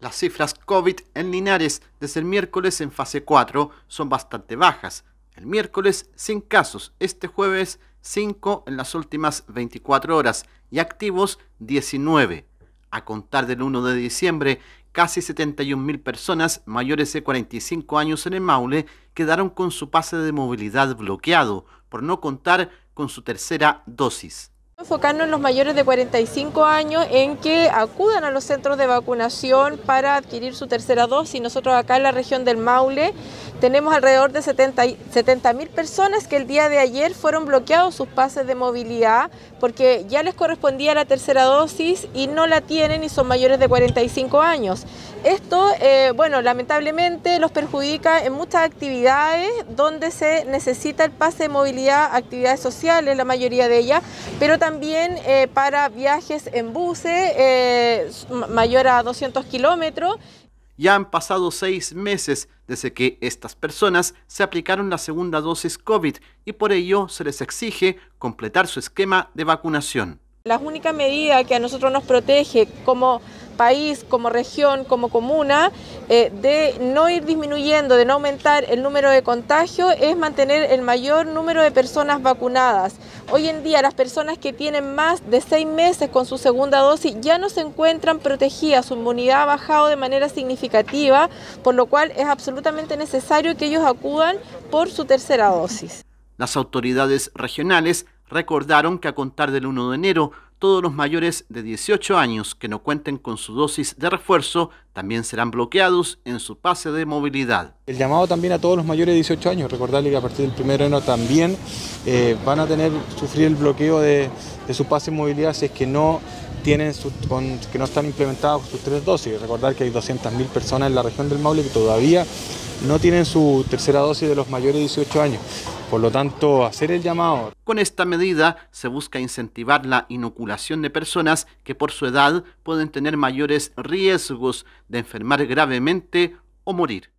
Las cifras COVID en Linares desde el miércoles en fase 4 son bastante bajas. El miércoles sin casos, este jueves 5 en las últimas 24 horas y activos 19. A contar del 1 de diciembre, casi 71.000 personas mayores de 45 años en el Maule quedaron con su pase de movilidad bloqueado por no contar con su tercera dosis. Enfocarnos en los mayores de 45 años en que acudan a los centros de vacunación para adquirir su tercera dosis. Nosotros acá en la región del Maule tenemos alrededor de 70 mil personas que el día de ayer fueron bloqueados sus pases de movilidad porque ya les correspondía la tercera dosis y no la tienen y son mayores de 45 años. Esto, eh, bueno, lamentablemente los perjudica en muchas actividades donde se necesita el pase de movilidad, actividades sociales, la mayoría de ellas, pero también también eh, para viajes en buses eh, mayor a 200 kilómetros. Ya han pasado seis meses desde que estas personas se aplicaron la segunda dosis COVID y por ello se les exige completar su esquema de vacunación. La única medida que a nosotros nos protege como país, como región, como comuna, eh, de no ir disminuyendo, de no aumentar el número de contagios, es mantener el mayor número de personas vacunadas. Hoy en día las personas que tienen más de seis meses con su segunda dosis ya no se encuentran protegidas, su inmunidad ha bajado de manera significativa, por lo cual es absolutamente necesario que ellos acudan por su tercera dosis. Las autoridades regionales recordaron que a contar del 1 de enero, todos los mayores de 18 años que no cuenten con su dosis de refuerzo también serán bloqueados en su pase de movilidad. El llamado también a todos los mayores de 18 años, recordarle que a partir del primero de enero también eh, van a tener sufrir el bloqueo de, su pase de movilidad si es que no tienen que no están implementados sus tres dosis. Recordar que hay 200.000 personas en la región del Maule que todavía no tienen su tercera dosis de los mayores de 18 años. Por lo tanto, hacer el llamado. Con esta medida se busca incentivar la inoculación de personas que por su edad pueden tener mayores riesgos de enfermar gravemente o morir.